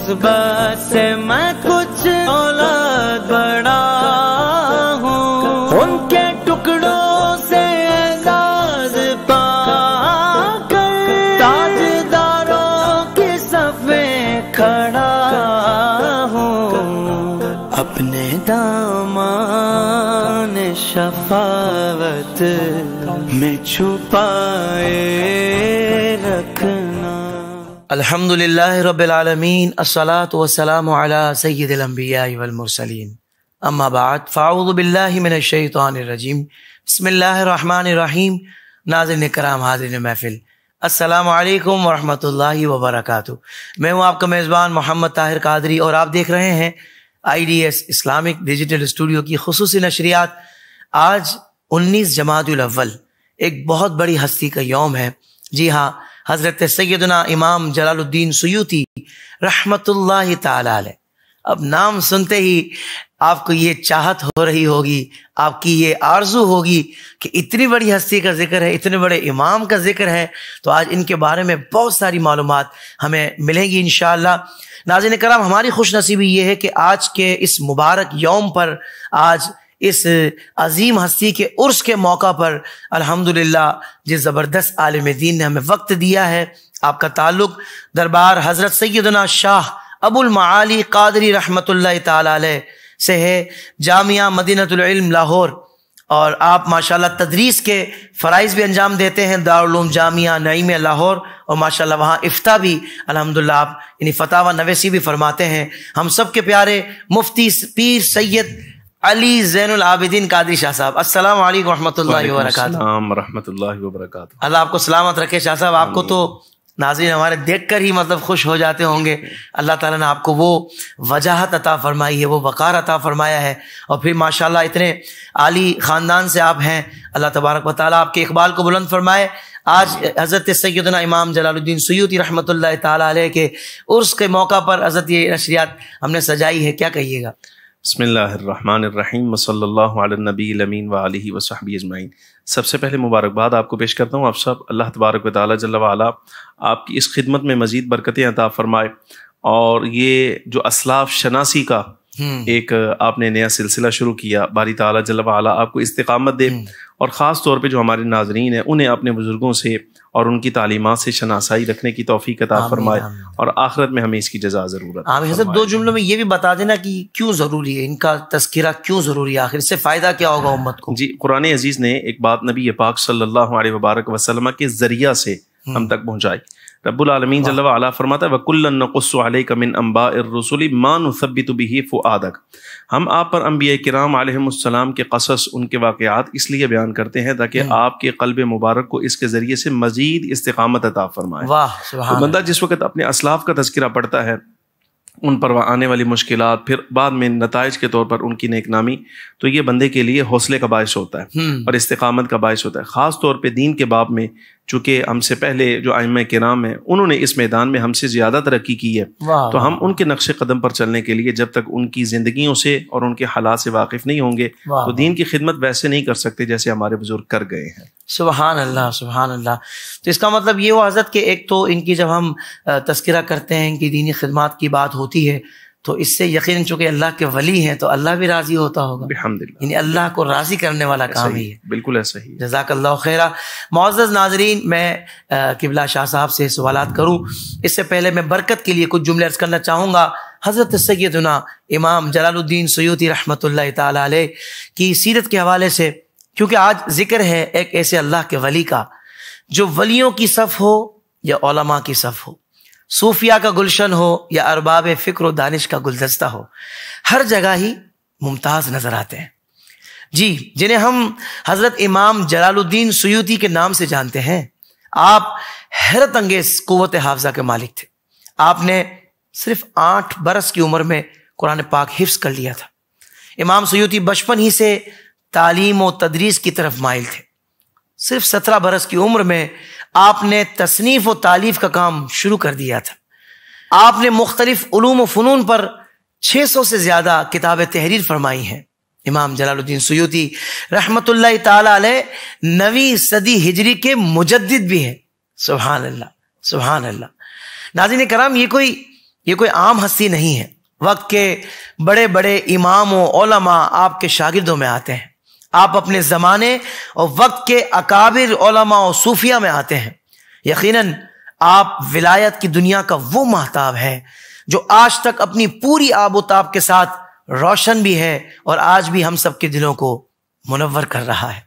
नस्बत से मैं कुछ औलाद बड़ा हूँ उनके टुकड़ों से एजाज पाकर ताजदारों के सफे खड़ा हूँ अपने दामान शफावत में छुपाए अल्हम्दुलिल्लाह रब्बिल आलमीन अस्सलातु वस्सलामु अला सय्यिदिल अंबिया वल मुरसलीन अम्मा बाद फ़ाऊज़ु बिल्लाहि मिनश शैतानिर रजीम बिस्मिल्लाहिर रहमानिर रहीम नाज़रीन कराम हाज़रीन महफिल अस्सलाम वालेकुम वरहमतुल्लाहि व बरकातहू मैं हूं आपका मेज़बान मोहम्मद ताहिर कादरी और आप देख रहे हैं एस इस्लामिक डिजिटल स्टूडियो की खसूस नशरियात आज उन्नीस जमातुल अव्वल एक बहुत बड़ी हस्ती का यौम है जी हाँ हज़रत सैदना इमाम जलालुद्दीन सयूती रहमत ला अब नाम सुनते ही आपको ये चाहत हो रही होगी आपकी ये आरजू होगी कि इतनी बड़ी हस्ती का जिक्र है इतने बड़े इमाम का जिक्र है तो आज इनके बारे में बहुत सारी मालूम हमें मिलेंगी इन नाजिन कराम हमारी खुश नसीबी ये है कि आज के इस मुबारक योम पर आज इस अजीम हस्ती के उर्स के मौका पर अल्हम्दुलिल्लाह जिस ज़बरदस्त आलम दीन ने हमें वक्त दिया है आपका ताल्लुक दरबार हज़रत सैदना शाह अबुल माली कादरी रहमत ताल से है जामिया मदीनतम लाहौर और आप माशाल्लाह तदरीस के फ़रज़ भी अंजाम देते हैं दारूम जामिया नईम लाहौर और माशाल्लाह वहाँ इफ्ता भी अल्हम्दुलिल्लाह आप यानी फतावा नवेसी भी फरमाते हैं हम सब के प्यारे मुफ्ती पीर सैयद अली जैन आबिदीन कादरी शाह साहब असल अल्लाह आपको सलामत रखे शाह साहब आपको तो नाजिन हमारे देख कर ही मतलब खुश हो जाते होंगे अल्लाह ताला ने आपको वो वजाहत अता फरमाई है वो वक़ार अता फरमाया है और फिर माशाल्लाह इतने आली ख़ानदान से आप हैं अल्लाह तबारक वाली आपके इकबाल को बुलंद फरमाए आज हज़रत सैदना इमाम जलालुद्दीन सैदी रहमत ला के उर्स के मौका पर हज़रत ये नशरियात हमने सजाई है क्या कहिएगा बसमीम वसल्लल्लाहु अमीन वाली वसहबी अजमाइन सबसे पहले मुबारकबाद आपको पेश करता हूँ आप सब अल्लाह तबारक वाली आपकी इस खिदमत में मज़ीद बरकतें अता फ़रमाए और ये जो असलाफ शनासी का हम्म। एक आपने नया सिलसिला शुरू किया बारी ताला जल्ला आपको इस्तकामत दे हम्म। और ख़ास तौर पर जो हमारे नाजरीन हैं उन्हें अपने बुज़ुर्गों से और उनकी तालीमत से शनासाई रखने की तोफ़ी कता फरमाए और आखिरत में हमें इसकी जजा ज़रूरत आमिर दो जुमलों में ये भी बता देना कि क्यों ज़रूरी है इनका तस्करा क्यों ज़रूरी है आखिर इससे फ़ायदा क्या होगा उम्मत को जी कुरान अजीज़ ने एक बात नबी पाक सल्ला वबारक वसलमा के ज़रिया से हम्म। हम तक पहुँचाई रबीन जल्ला फरमाता है वकुल्लकुस्ल अम्बा रसुल मान सबित फ़ुआदक हम आप पर अम्बिया कराम आलम के कसस उनके वाक़ात इसलिए बयान करते हैं ताकि हम्म। आपके कल्ब मुबारक को इसके ज़रिए से मज़ीद इस्तकामत अता फरमाए तो बंदा जिस वक्त अपने असलाफ का तस्करा पढ़ता है उन पर आने वाली मुश्किल फिर बाद में नतज के तौर पर उनकी नेकनामी तो ये बंदे के लिए हौसले का बायस होता है हम्म। और इस्तकामत का बायस होता है ख़ास तौर पर दीन के बाब में चूंकि हमसे पहले जो आयम के नाम है उन्होंने इस मैदान में हमसे ज़्यादा तरक्की की है तो हम उनके नक्शे कदम पर चलने के लिए जब तक उनकी ज़िंदगियों से और उनके हालात से वाकिफ़ नहीं होंगे तो दीन की खिदमत वैसे नहीं कर सकते जैसे हमारे बुज़ुर्ग कर गए हैं सुबहान अल्लाह सुबहान अल्लाह तो इसका मतलब ये वो हज़रत कि एक तो इनकी जब हम तस्करा करते हैं इनकी दीनी खदमात की बात होती है तो इससे यकीन चूंकि अल्लाह के वली हैं तो अल्लाह भी राजी होता होगा अल्लाह को राजी करने वाला काम ही है बिल्कुल ऐसा ही जजाकल्ला खैरा मोज़ नाजरीन मैं किबला शाह साहब से सवाल करूँ इससे पहले मैं बरकत के लिए कुछ जुमले अर्ज करना चाहूँगा हज़रत सैदना इमाम जलालुद्दीन सयूदी रहमत ताल की सीरत के हवाले से क्योंकि आज जिक्र है एक ऐसे अल्लाह के वली का जो वलियों की सफ़ हो या ओलमा की सफ़ हो सूफिया का गुलशन हो या अरबाब फ़िक्र दानिश का गुलदस्ता हो हर जगह ही मुमताज़ नज़र आते हैं जी जिन्हें हम हज़रत इमाम जलालुद्दीन सयूती के नाम से जानते हैं आप हैरत अंगेज कुत हाफजा के मालिक थे आपने सिर्फ आठ बरस की उम्र में कुरान पाक हिफ्स कर लिया था इमाम सयूती बचपन ही से तालीम और तदरीस की तरफ माइल थे सिर्फ सत्रह बरस की उम्र में आपने तसनीफ़ व तालीफ का काम शुरू कर दिया था आपने मुख्तलिफ फ़नून पर छः सौ से ज़्यादा किताबें तहरीर फरमाई हैं इमाम जलालुद्दीन सयूती रहमत ताल नवी सदी हिजरी के मुजद भी हैं सुबहान अल्लाह सुबहान अल्लाह नाजिन कराम ये कोई ये कोई आम हस्ती नहीं है वक्त के बड़े बड़े इमाम ओलमा आपके शागिर्दों में आते हैं आप अपने ज़माने और वक्त के अकाबिर और सूफिया में आते हैं यकीनन आप विलायत की दुनिया का वो महताब है जो आज तक अपनी पूरी आबोताब के साथ रोशन भी है और आज भी हम सबके दिलों को मुनवर कर रहा है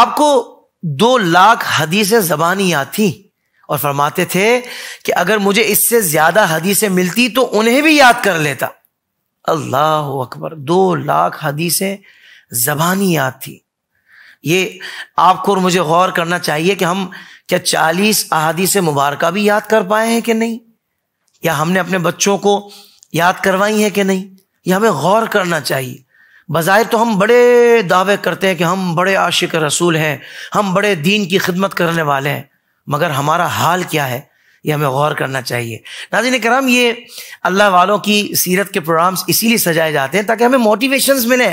आपको दो लाख हदीसें जबानी याद थी और फरमाते थे कि अगर मुझे इससे ज्यादा हदीसें मिलती तो उन्हें भी याद कर लेता अल्लाह अकबर दो लाख हदीसें जबानी याद थी ये आपको और मुझे गौर करना चाहिए कि हम क्या चालीस अहादीस मुबारक भी याद कर पाए हैं कि नहीं या हमने अपने बच्चों को याद करवाई है कि नहीं यह हमें गौर करना चाहिए बाहिर तो हम बड़े दावे करते हैं कि हम बड़े आशिक रसूल हैं हम बड़े दीन की खिदमत करने वाले हैं मगर हमारा हाल क्या है यह हमें गौर करना चाहिए नाजिन कराम ये अल्लाह वालों की सीरत के प्रोग्राम्स इसीलिए सजाए जाते हैं ताकि हमें मोटिवेशंस मिले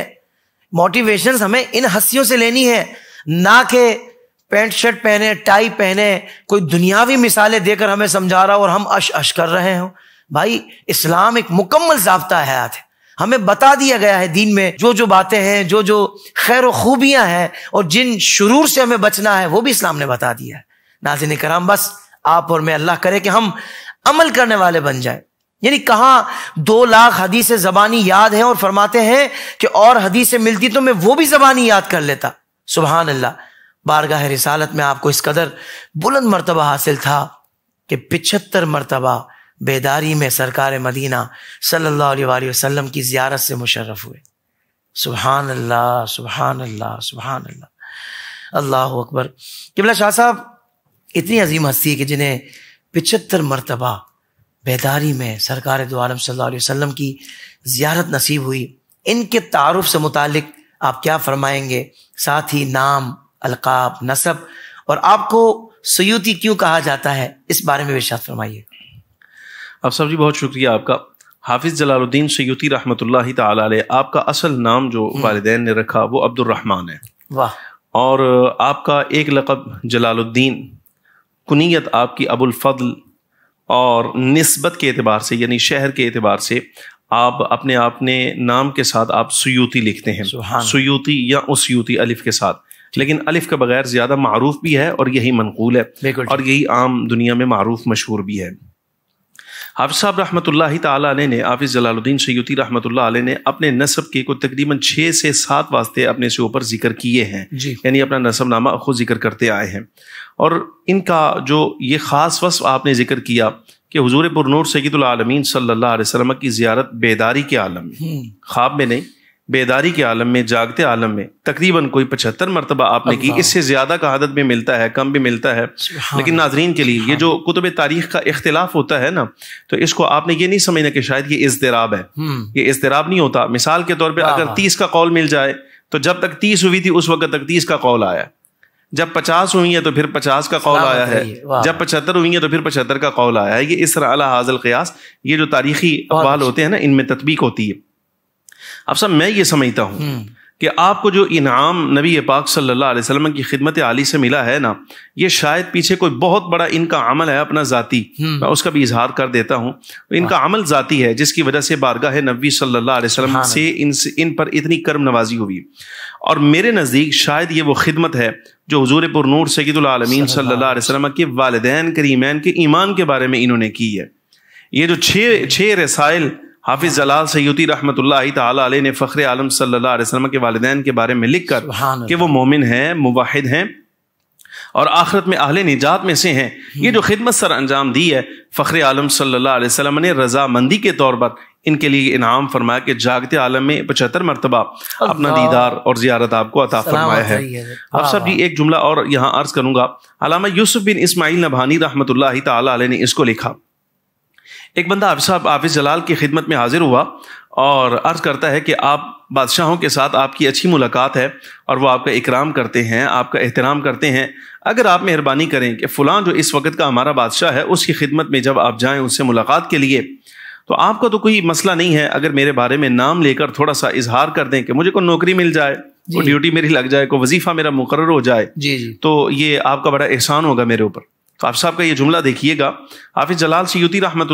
मोटिवेशन हमें इन हंसियों से लेनी है ना के पैंट शर्ट पहने टाई पहने कोई दुनियावी मिसालें देकर हमें समझा रहा हो और हम अश अश कर रहे हो भाई इस्लाम एक मुकम्मल जबता हयात है हमें बता दिया गया है दीन में जो जो बातें हैं जो जो खैर खूबियां हैं और जिन शुरू से हमें बचना है वो भी इस्लाम ने बता दिया है नाजिन कराम बस आप और मैं अल्लाह करे कि हम अमल करने वाले बन जाए यानी कहा दो लाख हदीसें जबानी याद है और फरमाते हैं कि और हदीसें मिलती तो मैं वो भी जबानी याद कर लेता सुबहान अल्लाह बारगाह रिसालत में आपको इस कदर बुलंद मरतबा हासिल था कि पिछहत्तर मरतबा बेदारी में सरकार मदीना सल्लल्लाहु अलैहि वसल्लम की जियारत से मुशर्रफ हुए सुबहान अल्लाह सुबहान अल्लाह सुबहान अल्लाह अल्लाह अकबर किबला शाह साहब इतनी अजीम हस्ती है कि जिन्हें पिछहत्तर मरतबा बेदारी में सरकार दो आलम सल्लल्लाहु की ज़ियारत नसीब हुई इनके तारुफ से मुतल आप क्या फरमाएंगे साथ ही नाम अलकाब नसब और आपको सयूती क्यों कहा जाता है इस बारे में विशाद फरमाइए अब सब जी बहुत शुक्रिया आपका हाफिज़ जलालुद्दीन सयूती रहमत आपका असल नाम जो हम्म। वालदेन ने रखा वो अब्दुलरहमान है वाह और आपका एक लकब जलालुद्दीन कुनीत आपकी अबुल फजल और नस्बत के अतबार से यानी शहर के अतबार से आप अपने अपने नाम के साथ आप सयूती लिखते हैं सयूती या उसयूती अलिफ के साथ लेकिन अलिफ के बगैर ज़्यादा मरूफ भी है और यही मनकूल है और यही आम दुनिया में मारूफ मशहूर भी है हाफि साहब रहमत ताली ने हाफि जलालुद्दीन सैदी रहमत ने अपने नसब के को तकरीबन छः से सात वास्ते अपने से ऊपर जिक्र किए हैं यानी अपना नामा खुद जिक्र करते आए हैं और इनका जो ये ख़ास वसफ़ आपने जिक्र किया कि हजूर पुरनूर सैदुलमीन सल्ला वसलम की ज्यारत बेदारी के आलम हम्म। ख्वाब में नहीं बेदारी के आलम में जागते आलम में तकरीबन कोई पचहत्तर मरतबा आपने की इससे ज्यादा का आदत भी मिलता है कम भी मिलता है लेकिन नाजरीन के लिए ये जो कुतुब तारीख का इख्तलाफ होता है ना तो इसको आपने ये नहीं समझना कि शायद ये इजतराब है हम्म। ये इजतराब नहीं होता मिसाल के तौर पर अगर तीस का कौल मिल जाए तो जब तक तीस हुई थी उस वक्त तक तीस का कौल आया जब पचास हुई है तो फिर पचास का कौल आया है जब पचहत्तर हुई है तो फिर पचहत्तर का कौल आया है ये इस तरह अला हाजल कयास ये जो तारीखी अवाल होते हैं ना इनमें तदबीक होती है अब सब मैं ये समझता हूँ हम्म। कि आपको जो इनाम नबी पाक सल्लल्लाहु अलैहि वसल्लम की खिदमत आली से मिला है ना ये शायद पीछे कोई बहुत बड़ा इनका अमल है अपना ज़ाती हम्म। मैं उसका भी इजहार कर देता हूँ इनका हाँ। अमल जाति है जिसकी वजह से बारगाह नबी सल्लल्लाहु अलैहि वसल्लम हाँ से इन इन पर इतनी कर्म नवाजी हुई और मेरे नज़दीक शायद ये वो खिदमत है जो हजूर नूर सैदुलमीन सल्ला वसलम के वालदेन करीमैन के ईमान के बारे में इन्होंने की है ये जो छः छः रसायल हाफिज़ जलाल सैदी रहमत ने फ़खर आलम सल्ला वसम के वालदेन के बारे में लिख कर कि वो मोमिन हैं मुवाहिद हैं और आखरत में अहल निजात में से हैं हम्म। ये जो खिदमत सर अंजाम दी है फ़खर आलम सल्ला वसम ने रजामंदी के तौर पर इनके लिए इनाम फरमाया कि जागते आलम में पचहत्तर मरतबा अपना दीदार और जियारत आपको अता फरमाया है अब सब जी एक जुमला और यहाँ अर्ज करूँगा अलामा यूसुफ बिन इसमाइल नभानी रहमत ने इसको लिखा एक बंदा आप साहब आफिस जलाल की खिदमत में हाजिर हुआ और अर्ज़ करता है कि आप बादशाहों के साथ आपकी अच्छी मुलाकात है और वो आपका इकराम करते हैं आपका एहतराम करते हैं अगर आप मेहरबानी करें कि फ़लाँ जो इस वक्त का हमारा बादशाह है उसकी खिदमत में जब आप जाएँ उससे मुलाकात के लिए तो आपका तो कोई मसला नहीं है अगर मेरे बारे में नाम लेकर थोड़ा सा इजहार कर दें कि मुझे को नौकरी मिल जाए को ड्यूटी मेरी लग जाए को वजीफा मेरा मुकर हो जाए जी जी तो ये आपका बड़ा एहसान होगा मेरे ऊपर तो आप साहब का ये जुमला देखिएगा हाफिज जलाल सैदी रहमत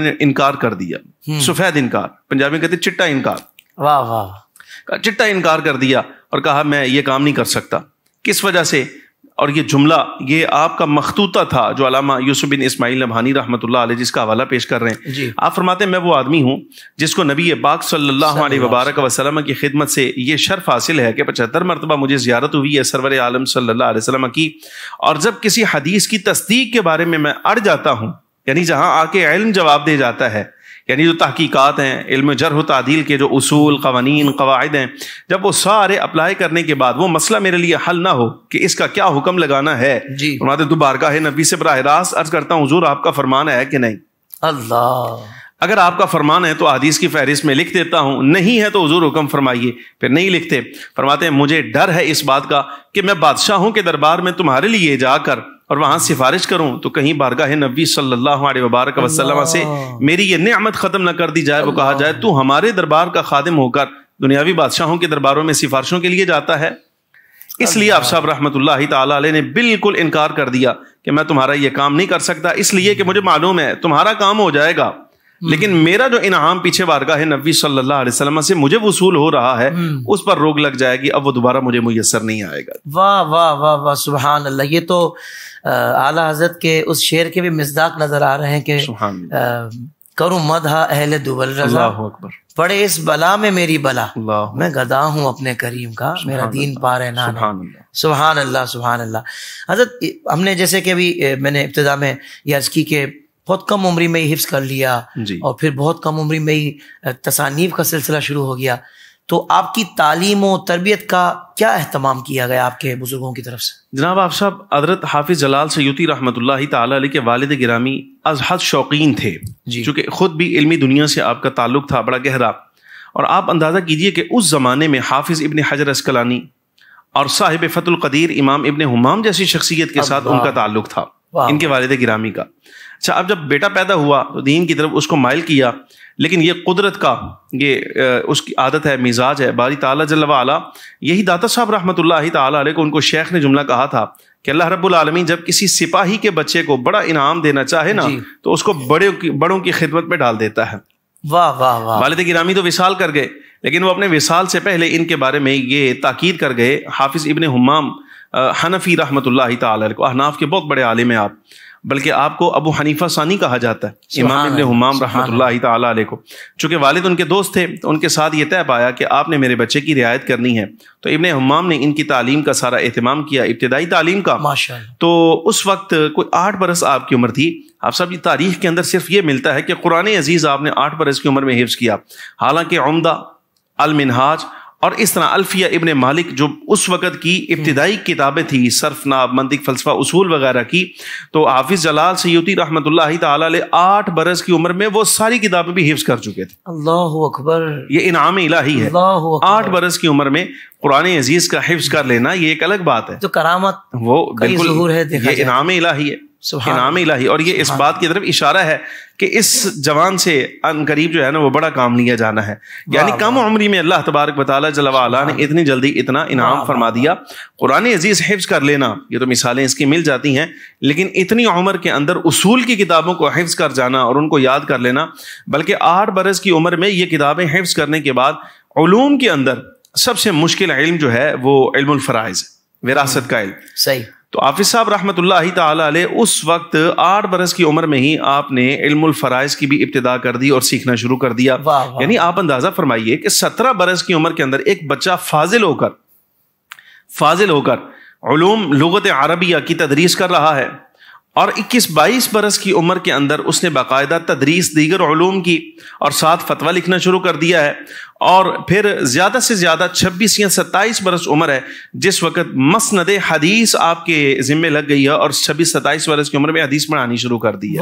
ने इनकार कर दिया हम्म। सफेद इनकार पंजाबी कहते चिट्टा इनकार वाह वाह चिट्टा इनकार कर दिया और कहा मैं ये काम नहीं कर सकता किस वजह से और ये जुमला ये आपका मखतूता था जो अलामा यूसुफ बिन इस्माइल नभानी रहमत जिसका हवाला पेश कर रहे हैं आप फरमाते हैं मैं वो आदमी हूँ जिसको नबी बाग सल्ला वबारक वसलम की खिदमत से ये शर्फ हासिल है कि पचहत्तर मरतबा मुझे ज्यारत हुई है सरवर आलम सल्ला वसलम की और जब किसी हदीस की तस्दीक के बारे में मैं अड़ जाता हूँ यानी जहाँ आके इल्म जवाब दे जाता है यानी जो तहकीकत हैं इल्म जरह तदील के जो असूल कवानीन कवायद हैं जब वो सारे अप्लाई करने के बाद वो मसला मेरे लिए हल ना हो कि इसका क्या हुक्म लगाना है जी हमारे दोबारका है नबी से बरह रास्त अर्ज करता हूँ आपका फरमान है कि नहीं अल्लाह अगर आपका फरमान है तो अदीस की फहरिस्त में लिख देता हूँ नहीं है तो हजूर हुक्म फरमाइए फिर नहीं लिखते फरमाते हैं मुझे डर है इस बात का कि मैं बादशाहों के दरबार में तुम्हारे लिए जाकर और वहां सिफारिश करूं तो कहीं बारगाह नबी सल्लल्लाहु अलैहि वबारक वसल्लम से मेरी ये नमत ख़त्म ना कर दी जाए वो कहा जाए तू हमारे दरबार का खादिम होकर दुनियावी बादशाहों के दरबारों में सिफारिशों के लिए जाता है इसलिए आप साहब रहमत ने बिल्कुल इनकार कर दिया कि मैं तुम्हारा ये काम नहीं कर सकता इसलिए कि मुझे मालूम है तुम्हारा काम हो जाएगा हम्म। लेकिन मेरा जो इनाम पीछे वारगा है नबी सल्लल्लाहु अलैहि वसल्लम से मुझे वसूल हो रहा है हम्म। उस पर रोक लग जाएगी अब वो दोबारा मुझे मुयसर नहीं आएगा वाह वाह वाह वाह सुबह अल्लाह ये तो आला हजरत के उस शेर के भी मजदाक नजर आ रहे हैं कि करूँ मदहा अहल दुबल रजा अकबर पड़े इस बला में मेरी बला मैं गदा हूँ अपने करीम का मेरा दीन पार है ना सुबहान अल्लाह सुबहान अल्लाह हजरत हमने जैसे कि अभी मैंने इब्तदा में यह की के बहुत कम उम्र में ही हिफ्स कर लिया और फिर बहुत कम उम्र में ही तसानीफ का सिलसिला शुरू हो गया तो आपकी तालीम और तरबियत का क्या अहतमाम किया गया आपके बुजुर्गों की तरफ से जनाब आप साहब अदरत हाफिज जलाल सयूती रहमतुल्लाह ताली के वालद गिरामी अजहद शौकीन थे चूंकि खुद भी इलमी दुनिया से आपका ताल्लुक था बड़ा गहरा और आप अंदाज़ा कीजिए कि उस ज़माने में हाफिज़ इबन हजर असकलानी और साहिब फतुल कदीर इमाम इबन हमाम जैसी शख्सियत के साथ उनका ताल्लुक था इनके वालद गिरामी का अच्छा अब जब बेटा पैदा हुआ तो दीन की तरफ उसको माइल किया लेकिन ये कुदरत का ये उसकी आदत है मिजाज है बारी ताला जल्ला वाला यही दाता साहब रहमत ताली को उनको शेख ने जुमला कहा था कि अल्लाह रब्बुल जब किसी सिपाही के बच्चे को बड़ा इनाम देना चाहे ना तो उसको बड़े की बड़ों की खिदमत में डाल देता है वाह वाह वाह वालद गिरामी तो विशाल कर गए लेकिन वो अपने विशाल से पहले इनके बारे में ये ताकीद कर गए हाफिज़ इबन हमाम हनफी रहमत को अहनाफ के बहुत बड़े आलिम है आप बल्कि आपको अबू हनीफा सानी कहा जाता है इमाम इबन हुमाम रहमत ताला को चूंकि वालिद उनके दोस्त थे तो उनके साथ ये तय पाया कि आपने मेरे बच्चे की रियायत करनी है तो इबन हुमाम ने इनकी तालीम का सारा एहतमाम किया इब्तदाई तालीम का तो उस वक्त कोई आठ बरस आपकी उम्र थी आप सब ये तारीख के अंदर सिर्फ ये मिलता है कि कुरान अजीज़ आपने आठ बरस की उम्र में हिफ्स किया हालांकि उमदा अलमिनहाज और इस तरह अल्फिया इबन मालिक जो उस वक़्त की इब्तदाई किताबें थी सरफ नाब मंदिक फ़लसफ़ा उसूल वगैरह की तो हाफिज़ जलाल सैदी रहमत आठ बरस की उम्र में वो सारी किताबें भी हिफ्स कर चुके थे अल्लाह अकबर ये इनाम इलाही है आठ बरस की उम्र में पुराने अजीज़ का हिफ्स कर लेना ये एक अलग बात है तो करामत वो बिल्कुल है ये इनाम इलाही है इनाम इलाही और ये इस बात की तरफ इशारा है कि इस जवान से अनकरीब जो है ना वो बड़ा काम लिया जाना है यानी कम उम्री में अल्लाह तबारक बताला जलावाला ने इतनी जल्दी इतना इनाम फरमा दिया कुरान अजीज हिफ्ज कर लेना ये तो मिसालें इसकी मिल जाती हैं लेकिन इतनी उम्र के अंदर उसूल की किताबों को हिफ्ज कर जाना और उनको याद कर लेना बल्कि आठ बरस की उम्र में ये किताबें हिफ्ज करने के बाद ूम के अंदर सबसे मुश्किल इल्म जो है वो इल्मफ़राइज़ विरासत का इल्म सही तो आफिज साहब रहमत ताले उस वक्त आठ बरस की उम्र में ही आपने इल्मरज की भी इब्तदा कर दी और सीखना शुरू कर दिया यानी आप अंदाजा फरमाइए कि सत्रह बरस की उम्र के अंदर एक बच्चा फाजिल होकर फाजिल होकर लगत अरबिया की तदरीस कर रहा है और 21-22 बरस की उम्र के अंदर उसने बाकायदा तदरीस दीगर ूम की और साथ फतवा लिखना शुरू कर दिया है और फिर ज़्यादा से ज़्यादा 26 या 27 बरस उम्र है जिस वक्त मसनद हदीस आपके ज़िम्मे लग गई है और 26 सत्ताईस बरस की उम्र में हदीस पढ़ानी शुरू कर दी है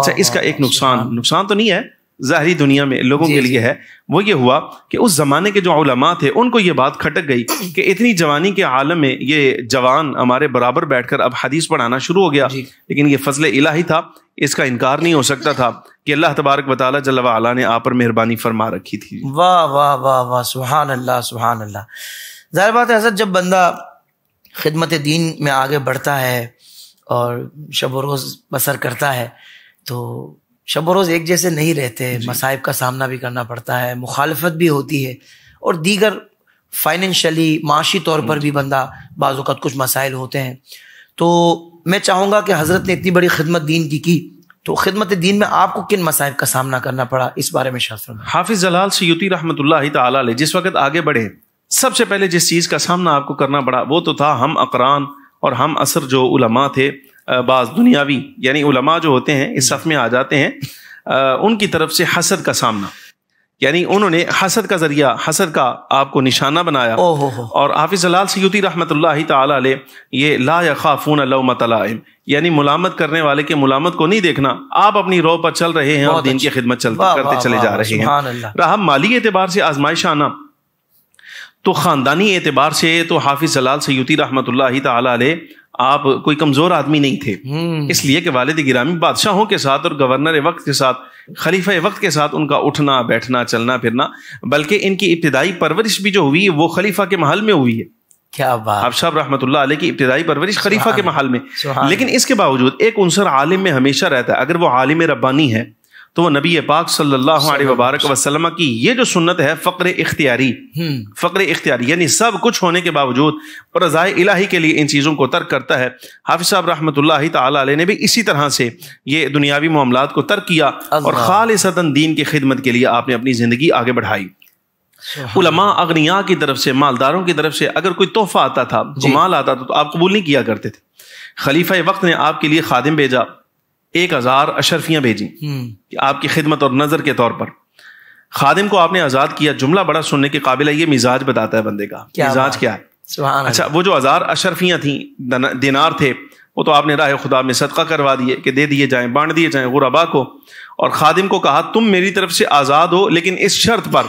अच्छा इसका एक नुकसान नुकसान तो नहीं है ज़ाहरी दुनिया में लोगों के लिए है वो ये हुआ कि उस ज़माने के जो उलमा थे उनको ये बात खटक गई कि इतनी जवानी के आलम में ये जवान हमारे बराबर बैठकर अब हदीस पढ़ाना शुरू हो गया लेकिन ये फजल इलाही था इसका इनकार नहीं हो सकता था कि अल्लाह तबारक वाली जल्ला ने आप पर मेहरबानी फरमा रखी थी वाह वाह वाह वाह सुहान अल्लाह सुहान अल्लाह ज़ाहिर बात है जब बंदा खिदमत दीन में आगे बढ़ता है और शब रोज़ बसर करता है तो शब रोज़ एक जैसे नहीं रहते मसाइब का सामना भी करना पड़ता है मुखालफत भी होती है और दीगर फाइनेंशली माशी तौर पर भी बंदा बाज़ात कुछ मसाइल होते हैं तो मैं चाहूँगा कि हज़रत ने इतनी बड़ी खिदमत दीन की की तो खिदमत दीन में आपको किन मसाइब का सामना करना पड़ा इस बारे में शास्त्र हाफिज़ जलाल सयूती रहमत ला जिस वक्त आगे बढ़े सबसे पहले जिस चीज़ का सामना आपको करना पड़ा वो तो था हम अकरान और हम असर जो उलमा थे बाज़ दुनियावी यानी उलमा जो होते हैं इस सफ़ में आ जाते हैं उनकी तरफ से हसद का सामना यानी उन्होंने हसद का ज़रिया हसद का आपको निशाना बनाया हो हो। और हाफिज़ लाल सयूती रहमत ये ला खाफून यानी मुलामत करने वाले के मुलामत को नहीं देखना आप अपनी रो पर चल रहे हैं और दिन की खिदमत चलते करते चले जा रहे हैं राह माली एतबार से आजमाइश आना तो ख़ानदानी एतबार से तो हाफिज़ जलाल सयुती रहमत ला आप कोई कमज़ोर आदमी नहीं थे हम्म। इसलिए कि वालद गिरामी बादशाहों के साथ और गवर्नर वक्त के साथ खलीफा वक्त के साथ उनका उठना बैठना चलना फिरना बल्कि इनकी इब्तदाई परवरिश भी जो हुई वो खलीफा के महल में हुई है क्या बात आप साहब रहमत की इब्तदाई परवरिश खलीफा के महल में लेकिन इसके बावजूद एक उनसर आलिम में हमेशा रहता है अगर वो आलिम रब्बानी है तो वो नबी पाक सल्लल्लाहु अलैहि वबारक वसलम की ये जो सुन्नत है फ़क्र इख्तियारी हम्म। फ़क्र इख्तियारी यानी सब कुछ होने के बावजूद और रज़ाए इलाही के लिए इन चीज़ों को तर्क करता है हाफि साहब रहमत ताला ने भी इसी तरह से ये दुनियावी मामला को तर्क किया और सदन दीन की खिदमत के लिए आपने अपनी ज़िंदगी आगे बढ़ाई उलमा अग्निया की तरफ से मालदारों की तरफ से अगर कोई तोहफा आता था माल आता था तो आप कबूल नहीं किया करते थे खलीफा वक्त ने आपके लिए खादिम भेजा एक हजार अशरफियां भेजी कि हम्म। आपकी खिदमत और नजर के तौर पर खादिम को आपने आजाद किया जुमला बड़ा सुनने के काबिल है ये मिजाज बताता है बंदे का क्या मिजाज क्या है अच्छा वो जो हजार अशरफियां थी दिनार थे वो तो आपने राह खुदा में सदका करवा दिए कि दे दिए जाए बांट दिए जाए गुराबा को और खादिम को कहा तुम मेरी तरफ से आज़ाद हो लेकिन इस शर्त पर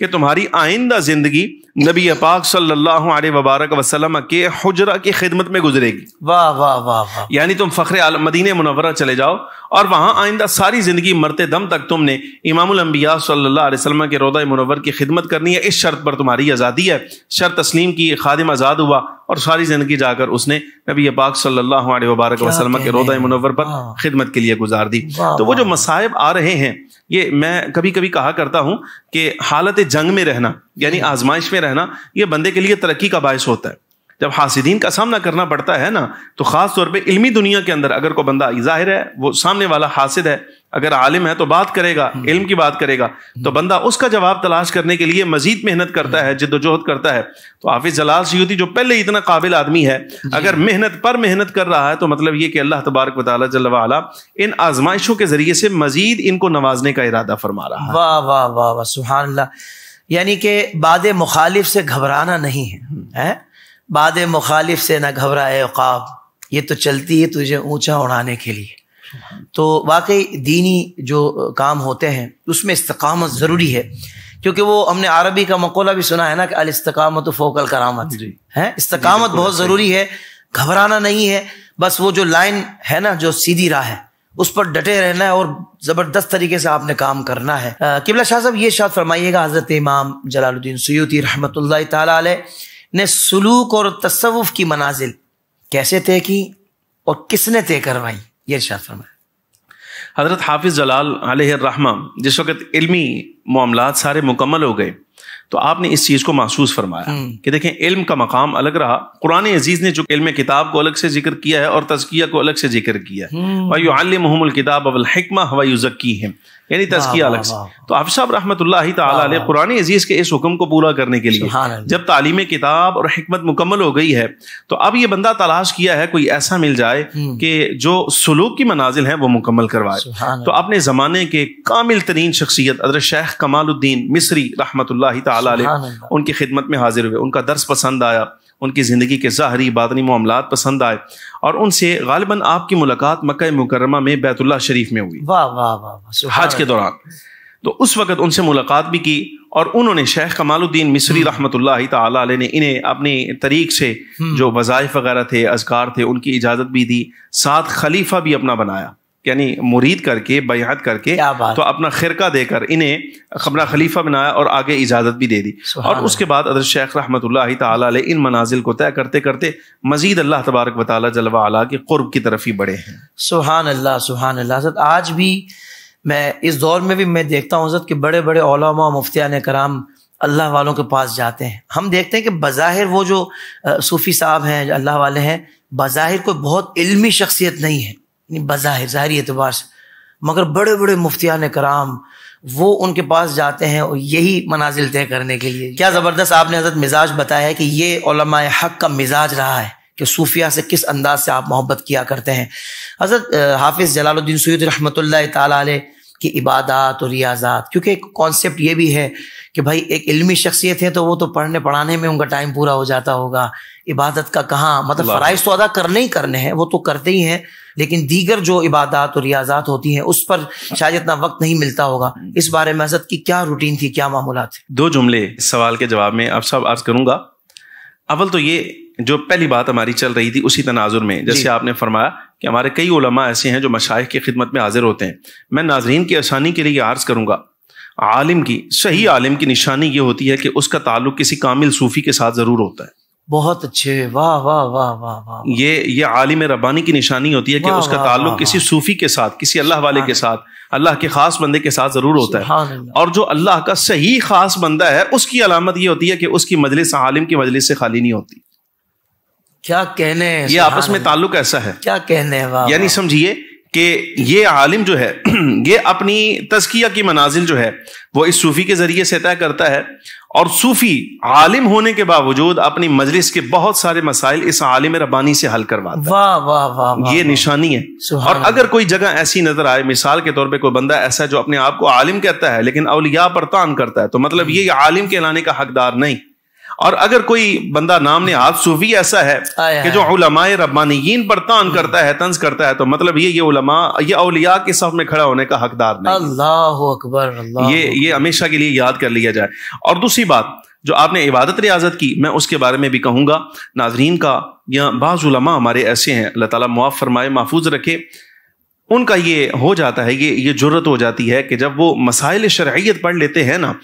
कि तुम्हारी आइंदा ज़िंदगी नबी पाक सल्लल्लाहु अलैहि वबारक वसल्लम के हजरा की खिदमत में गुजरेगी वाह वाह वाह वा। यानी तुम फ़ख्र मदीने मुनवरा चले जाओ और वहाँ आइंदा सारी ज़िंदगी मरते दम तक तुमने इमामबिया सल्ला वसल्लम के रोदा मुनवर की खिदमत करनी है इस शर्त पर तुम्हारी आज़ादी है शर्त तस्लीम की खादिम आज़ाद हुआ और सारी ज़िंदगी जाकर उसने नबी पाक सल्लल्लाहु अलैहि वबारक वसल्लम के रोदा मुनवर पर खिदमत के लिए गुजार दी तो वो जो मसाहब आ रहे हैं ये मैं कभी कभी कहा करता हूं कि हालत जंग में रहना यानी आजमाइश में रहना ये बंदे के लिए तरक्की का बायस होता है जब हासिदीन का सामना करना पड़ता है ना तो ख़ास तौर पे इल्मी दुनिया के अंदर अगर कोई बंदा जाहिर है वो सामने वाला हासिद है अगर आलिम है तो बात करेगा हम्म। इल्म की बात करेगा तो हम्म। बंदा उसका जवाब तलाश करने के लिए मजीद मेहनत करता है जिद्दोजहद करता है तो हाफिज जलाल सयूदी जो पहले इतना काबिल आदमी है अगर मेहनत पर मेहनत कर रहा है तो मतलब ये कि अल्लाह तबारक वाली जल्ला इन आजमाइशों के जरिए से मजीद इनको नवाजने का इरादा फरमा रहा है वाह वाह वाह वाह सुबह यानी कि बाद मुखालिफ से घबराना नहीं है, हम्म। है? बाद मुखालिफ से ना घबराए औकाब ये तो चलती है तुझे ऊंचा उड़ाने के लिए तो वाकई दीनी जो काम होते हैं उसमें इस्तकामत ज़रूरी है क्योंकि वो हमने अरबी का मकोला भी सुना है ना कि अल इस्तकामत फ़ोकल करामत है इस्तकामत बहुत ज़रूरी है घबराना नहीं है बस वो जो लाइन है ना जो सीधी राह है उस पर डटे रहना है और ज़बरदस्त तरीके से आपने काम करना है किबला शाह साहब ये शायद फरमाइएगा हज़रत इमाम जलालुद्दीन सयूती रहमत ला ने सलूक और तस्वुफ की मनाजिल कैसे तय की और किसने तय करवाई ये इर्शाद फरमाया हजरत हाफिज जलाल आलमा जिस वक्त इलमी मामला सारे मुकम्मल हो गए तो आपने इस चीज़ को महसूस फरमाया हम्म। कि देखें इल्म का मकाम अलग रहा कुरान अजीज़ ने जो इल्म किताब को अलग से जिक्र किया है और तजकिया को अलग से जिक्र किया है हम्म। वायु वायुमल किताब अवलहकमा हवायुजक्की है यानी तजकिया अलग से तो हाफि साहब रहमत कुरान अजीज के इस हुक्म को पूरा करने के लिए जब तालीम किताब और हमत मुकम्मल हो गई है तो अब ये बंदा तलाश किया है कोई ऐसा मिल जाए हम्म। कि जो सलूक की मनाजिल है वो मुकम्मल करवाए तो अपने ज़माने के कामिल तरीन शख्सियत अदर शेख कमालुद्दीन मिसरी रहमत ला उनकी खिदमत में हाजिर हुए उनका दर्स पसंद आया उनकी ज़िंदगी के ज़ाहरी बातनी मामला पसंद आए और उनसे गालिबा आपकी मुलाकात मक् मुकरमा में बैतुल्ला शरीफ में हुई वाह वाह वाह हज के दौरान तो उस वक़्त उनसे मुलाकात भी की और उन्होंने शेख कमालुद्दीन मिसरी हम्म। रहमत ने इन्हें अपने तरीक से हम्म। जो वजायफ वगैरह थे अजगार थे उनकी इजाज़त भी दी साथ खलीफा भी अपना बनाया यानी मुरीद करके बयात करके तो अपना खिरका देकर इन्हें अपना खलीफा बनाया और आगे इजाज़त भी दे दी और उसके बाद अदर शेख रहमत इन मनाजिल को तय करते करते मजीद अल्लाह तबारक वाली जलवा के क़ुरब की तरफ ही बढ़े हैं सुहान अल्लाह सुहान अल्लाह आज भी मैं इस दौर में भी मैं देखता हूँ कि बड़े बड़े मुफ्तिया ने कराम अल्लाह वालों के पास जाते हैं हम देखते हैं कि बज़ाहिर वो जो सूफ़ी साहब हैं अल्लाह वाले हैं बज़ाहिर कोई बहुत इल्मी शख्सियत नहीं है बज़ाहिर ज़ाहिर एतबार से मगर बड़े बड़े मुफ्तियान कराम वो उनके पास जाते हैं और यही मनाजिल तय करने के लिए क्या ज़बरदस्त आपने हजरत मिजाज बताया है कि ये हक का मिजाज रहा है कि सूफिया से किस अंदाज से आप मोहब्बत किया करते हैं हजरत हाफिज़ जलालुद्दीन सैद रहमत ला कि इबादत और रियाजात क्योंकि एक कॉन्सेप्ट ये भी है कि भाई एक इल्मी शख्सियत है तो वो तो पढ़ने पढ़ाने में उनका टाइम पूरा हो जाता होगा इबादत का कहाँ मतलब फ़राइज तो अदा करने ही करने हैं वो तो करते ही हैं लेकिन दीगर जो इबादत और रियाजात होती हैं उस पर शायद इतना वक्त नहीं मिलता होगा इस बारे में हजरत की क्या रूटीन थी क्या मामूलत थे दो जुमले इस सवाल के जवाब में अब सब अर्ज करूँगा अवल तो ये जो पहली बात हमारी चल रही थी उसी तनाजुर में जैसे आपने फरमाया कि हमारे कई उलमा ऐसे हैं जो मशाइ की खिदमत में हाजिर होते हैं मैं नाजरीन की आसानी के लिए आर्ज करूंगा आलिम की सही आलिम की निशानी ये होती है कि उसका ताल्लुक किसी कामिल सूफ़ी के साथ ज़रूर होता है बहुत अच्छे वाह वाह वाह वाह वाह ये ये आलिम रब्बानी की निशानी होती है कि उसका ताल्लुक किसी सूफी के साथ किसी अल्लाह वाले के साथ अल्लाह के खास बंदे के साथ जरूर होता है और जो अल्लाह का सही खास बंदा है उसकी अलामत ये होती है कि उसकी मजलिस आलिम की मजलिस से खाली नहीं होती क्या कहने है ये आपस में ताल्लुक ऐसा है क्या कहने है यानी समझिए कि ये आलिम जो है ये अपनी तस्किया की मनाजिल जो है वो इस सूफ़ी के ज़रिए से तय करता है और सूफ़ी आलिम होने के बावजूद अपनी मजलिस के बहुत सारे मसाइल इस आलिम रबानी से हल करवाता है वाह वाह वाह वा, ये निशानी है और अगर कोई जगह ऐसी नज़र आए मिसाल के तौर पे कोई बंदा ऐसा है जो अपने आप को आलिम कहता है लेकिन अलिया पर तान करता है तो मतलब हम्म। ये आलिम कहलाने का हकदार नहीं और अगर कोई बंदा नाम ने हाथ सूफी ऐसा है कि जो उलमाए रब्बानियन पर तान करता है तंज करता है तो मतलब ये ये उलमा ये अलिया के सफ में खड़ा होने का हकदार नहीं अल्लाह अकबर ये ये हमेशा के लिए याद कर लिया जाए और दूसरी बात जो आपने इबादत रियाजत की मैं उसके बारे में भी कहूँगा नाजरीन का या बाज़ुलमा हमारे ऐसे हैं अल्लाह ताला मुआफ़ फरमाए महफूज रखे उनका ये हो जाता है ये ये जरूरत हो जाती है कि जब वो मसाइल शर्यत पढ़ लेते हैं ना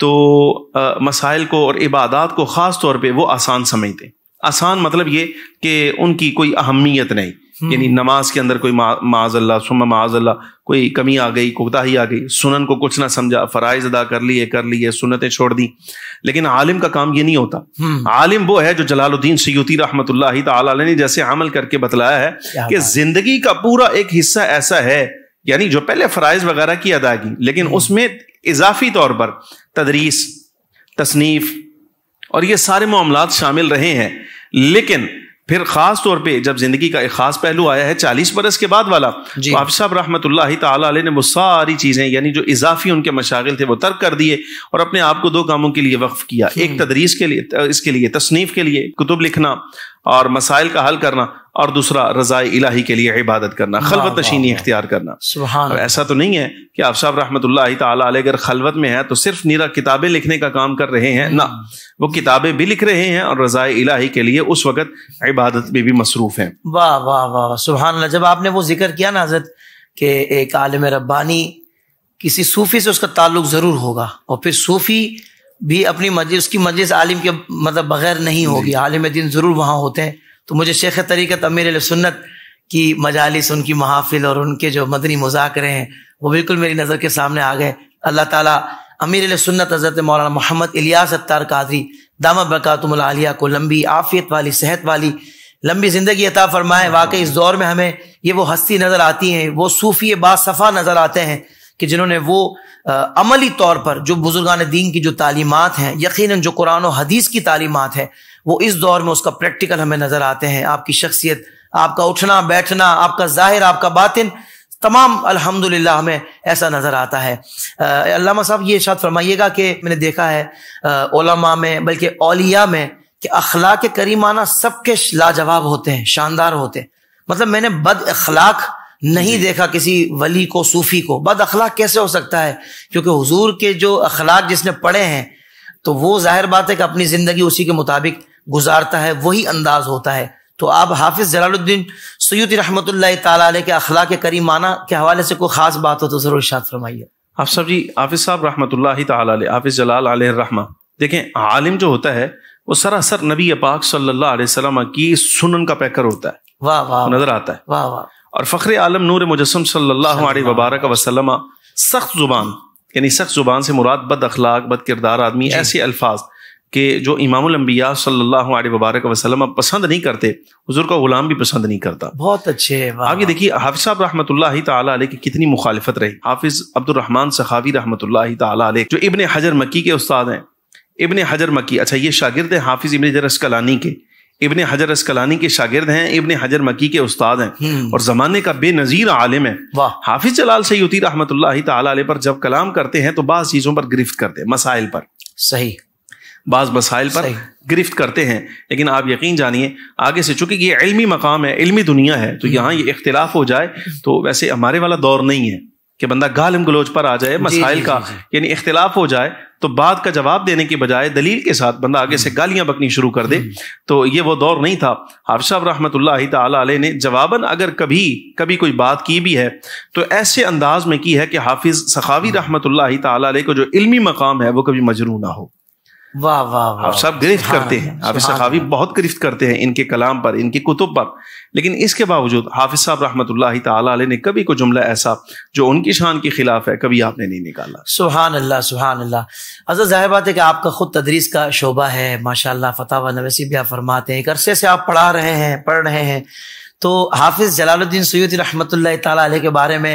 तो आ, मसाइल को और इबादत को ख़ास तौर पे वो आसान समझते आसान मतलब ये कि उनकी कोई अहमियत नहीं हम्म। यानी नमाज के अंदर कोई माजल्ला सुम माजल्ला कोई कमी आ गई कोताही आ गई सुनन को कुछ ना समझा फ़राइज अदा कर लिए कर लिए सुनतें छोड़ दी लेकिन आलिम का काम ये नहीं होता हम्म। आलिम वो है जो जलालुद्दीन सयूती रहमत ने जैसे अमल करके बतलाया है कि ज़िंदगी का पूरा एक हिस्सा ऐसा है यानी जो पहले फ़राइज़ वगैरह की अदायगी लेकिन हम्म। उसमें इजाफी तौर पर तदरीस तसनीफ़ और ये सारे मामला शामिल रहे हैं लेकिन फिर ख़ास तौर पे जब ज़िंदगी का एक ख़ास पहलू आया है चालीस बरस के बाद वाला तो आप साहब रहमत ताली ने वो सारी चीज़ें यानी जो इजाफी उनके मशागिल थे वो तर्क कर दिए और अपने आप को दो कामों के लिए वक्फ किया एक हम्म। तदरीस के लिए इसके लिए तसनीफ़ के लिए कुतुब लिखना और मसाइल का हल करना और दूसरा रज़ा इलाही के लिए इबादत करना खलवत नशीनी इख्तियार करना अब ऐसा तो नहीं है कि आप साहब रहमत अगर खलवत में है तो सिर्फ नीरा किताबें लिखने का काम कर रहे हैं ना हम्म। वो किताबें भी लिख रहे हैं और रज़ा इलाही के लिए उस वक्त इबादत में भी मसरूफ है वाह वाह वाह सुबहान जब आपने वो जिक्र किया ना हजरत के एक आलम रब्बानी किसी सूफ़ी से उसका ताल्लुक ज़रूर होगा और फिर सूफ़ी भी अपनी मजलिस उसकी मजलिस आलिम के मतलब बगैर नहीं होगी आलिम दिन ज़रूर वहां होते हैं तो मुझे शेख तरीक़त अमीर सुन्नत की मजालिस उनकी महाफिल और उनके जो मदनी मुजाकरे हैं वो बिल्कुल मेरी नज़र के सामने आ गए अल्लाह ताला अमीर सुन्नत हज़रत मौलाना मोहम्मद इलियास अत्तार कादरी दामा बरक़ातमिया को लंबी आफियत वाली सेहत वाली लंबी ज़िंदगी अता फरमाए वाकई इस दौर में हमें ये वो हस्ती नज़र आती हैं वो सूफ़ी बासफ़ा नज़र आते हैं कि जिन्होंने वो आ, अमली तौर पर जो बुजुर्गान दीन की जो तालीमत हैं यकीन जो कुरान और हदीस की तालीमत हैं वो इस दौर में उसका प्रैक्टिकल हमें नज़र आते हैं आपकी शख्सियत आपका उठना बैठना आपका ज़ाहिर आपका बातिन तमाम अल्हम्दुलिल्लाह हमें ऐसा नज़र आता है अल्लामा साहब ये शायद फरमाइएगा कि मैंने देखा है ओलमा में बल्कि ओलिया में कि अखलाक करीमाना सबके लाजवाब होते हैं शानदार होते हैं मतलब मैंने बद अखलाक नहीं देखा किसी वली को सूफी को बद अखलाक कैसे हो सकता है क्योंकि हुजूर के जो अखलाक जिसने पढ़े हैं तो वो जाहिर बात है कि अपनी ज़िंदगी उसी के मुताबिक गुजारता है वही अंदाज होता है तो आप हाफिज़ जलालुद्दीन सैद रहमत तला के अखलाक करी माना के हवाले से कोई ख़ास बात हो तो ज़रूर शाद फरमाइए आप सब जी हाफिज़ साहब रहमत हाफिज़ जलाल रहमा देखें आलिम जो होता है वो सरासर नबी पाक सल्लल्लाहु अलैहि वसल्लम की सुनन का पैकर होता है वाह वाह नजर आता है वाह वाह और फ़ख्र आलम नूर मुजस्म सबारक अलैहि वबारक सख्त ज़ुबान यानी सख्त ज़ुबान से मुराद बद अखलाक बद किरदार आदमी ऐसे अल्फाज के जो इमामबिया सल्ला वबारक वसलम पसंद नहीं करते हजूर का ग़ुलाम भी पसंद नहीं करता बहुत अच्छे आप ये देखिए हाफिज साहब रहमत ताली की कितनी मुखालफत रही हाफिज अब्दुलरहमान सखावी रहमत ताली जो इबन हजर मक्की के उस्ताद हैं इबन हजर मक्की अच्छा ये शागिर्द हैं हाफिज इबन जर कलानी के इबन हजर असकलानी के शागिर्द हैं इबन हजर मकी के उस्ताद हैं हम्म। और जमाने का बेनजीर आलिम है हाफिज जलाल सयूती रहमत ताल पर जब कलाम करते हैं तो बाज़ चीज़ों पर गिरफ्त करते हैं मसाइल पर सही बाज़ मसाइल पर गिरफ्त करते हैं लेकिन आप यकीन जानिए आगे से चूंकि ये इल्मी मकाम है इल्मी दुनिया है तो हम्म। यहाँ ये इख्तलाफ हो जाए तो वैसे हमारे वाला दौर नहीं है कि बंदा गालिम गलोच पर आ जाए मसाइल का यानी इख्तलाफ हो जाए तो बात का जवाब देने के बजाय दलील के साथ बंदा आगे से हम्म। गालियां बकनी शुरू कर दे हम्म। तो ये वो दौर नहीं था हाफ साहब रहमत आल ने जवाबन अगर कभी कभी कोई बात की भी है तो ऐसे अंदाज में की है कि हाफिज़ सखावी रहमत आल को जो इल्मी मकाम है वो कभी मजरू ना हो वाह वाह आप सब गिरफ्त करते हैं हाफिज सखावी बहुत गिरफ्त करते हैं इनके कलाम पर इनके कुतुब पर लेकिन इसके बावजूद हाफिज साहब रहमत ने कभी कोई जुमला ऐसा जो उनकी शान के खिलाफ है कभी आपने नहीं निकाला सुहान अल्लाह सुहान अल्लाह अजर अच्छा, जाहिर बात है कि आपका खुद तदरीस का शोबा है माशा फतावा नवैसी भी आप फरमाते हैं एक अरसे से आप पढ़ा रहे हैं पढ़ रहे हैं तो हाफिज जलालुद्दीन सैद रहमत के बारे में